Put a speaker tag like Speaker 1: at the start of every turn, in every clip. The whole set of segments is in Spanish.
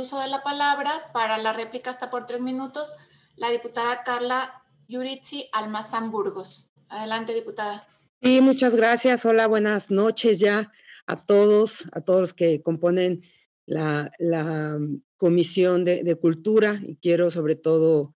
Speaker 1: uso de la palabra. Para la réplica hasta por tres minutos, la diputada Carla Yuritsi Almazán Burgos. Adelante, diputada. Sí, muchas gracias. Hola, buenas noches ya a todos, a todos los que componen la, um, Comisión de, de, Cultura y quiero sobre todo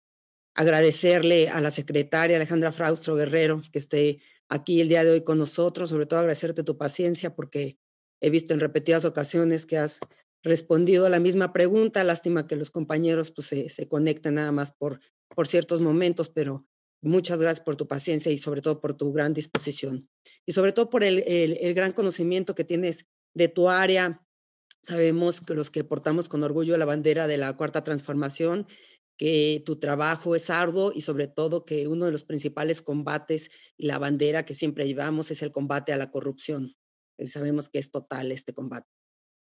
Speaker 1: agradecerle a la secretaria Alejandra Fraustro Guerrero que esté aquí el día de hoy con nosotros, sobre todo agradecerte tu paciencia porque he visto en repetidas ocasiones que has respondido a la misma pregunta. Lástima que los compañeros pues, se, se conectan nada más por, por ciertos momentos, pero muchas gracias por tu paciencia y sobre todo por tu gran disposición. Y sobre todo por el gran conocimiento que tienes de tu área. Sabemos que los que portamos con orgullo la bandera de la cuarta transformación, que tu trabajo es arduo y sobre todo que uno de los principales combates y la bandera que siempre llevamos es el combate a la corrupción. Sabemos que es total este combate.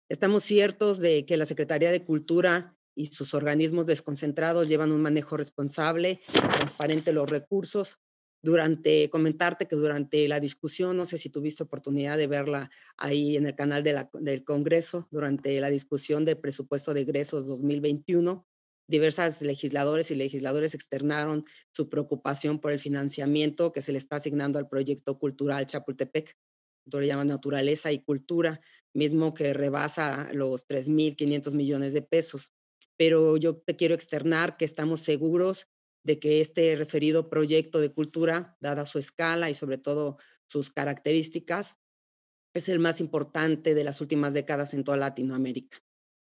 Speaker 1: Estamos ciertos de que la Secretaría de Cultura y sus organismos desconcentrados llevan un manejo responsable, transparente los recursos. Durante, comentarte que durante la discusión, no sé si tuviste oportunidad de verla ahí en el canal del Congreso, durante la discusión del presupuesto de egresos 2021, diversas legisladores y legisladores externaron su preocupación por el financiamiento que se le está asignando al proyecto cultural Chapultepec doctor le llama naturaleza y cultura, mismo que rebasa los 3.500 millones de pesos. Pero yo te quiero externar que estamos seguros de que este referido proyecto de cultura, dada su escala y sobre todo sus características, es el más importante de las últimas décadas en toda Latinoamérica.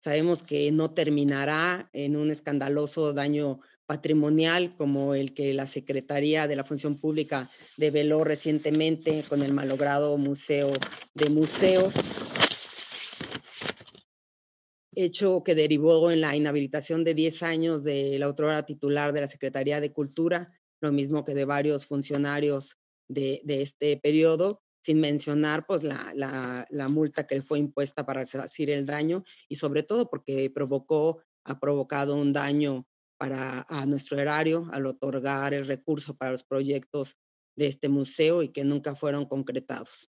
Speaker 1: Sabemos que no terminará en un escandaloso daño patrimonial como el que la Secretaría de la Función Pública develó recientemente con el malogrado Museo de Museos, hecho que derivó en la inhabilitación de 10 años de la autora titular de la Secretaría de Cultura, lo mismo que de varios funcionarios de, este periodo, sin mencionar pues la, multa que le fue impuesta para resarcir el daño y sobre todo porque provocó, ha provocado un daño para a nuestro erario al otorgar el recurso para los proyectos de este museo y que nunca fueron concretados.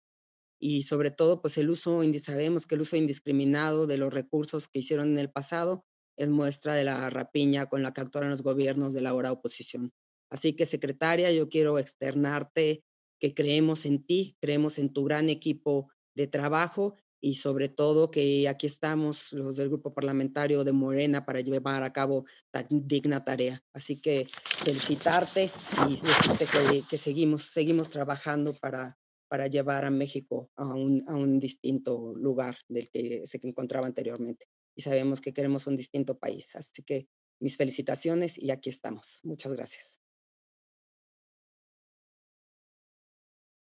Speaker 1: Y sobre todo, pues el uso, sabemos que el uso indiscriminado de los recursos que hicieron en el pasado es muestra de la rapiña con la que actuaron los gobiernos de la hora oposición. Así que, secretaria, yo quiero externarte que creemos en ti, creemos en tu gran equipo de trabajo y sobre todo que aquí estamos los del grupo parlamentario de Morena para llevar a cabo tan digna tarea. Así que felicitarte y decirte que, seguimos, seguimos trabajando para, para llevar a México a un, a un distinto lugar del que se encontraba anteriormente. Y sabemos que queremos un distinto país. Así que mis felicitaciones y aquí estamos. Muchas gracias.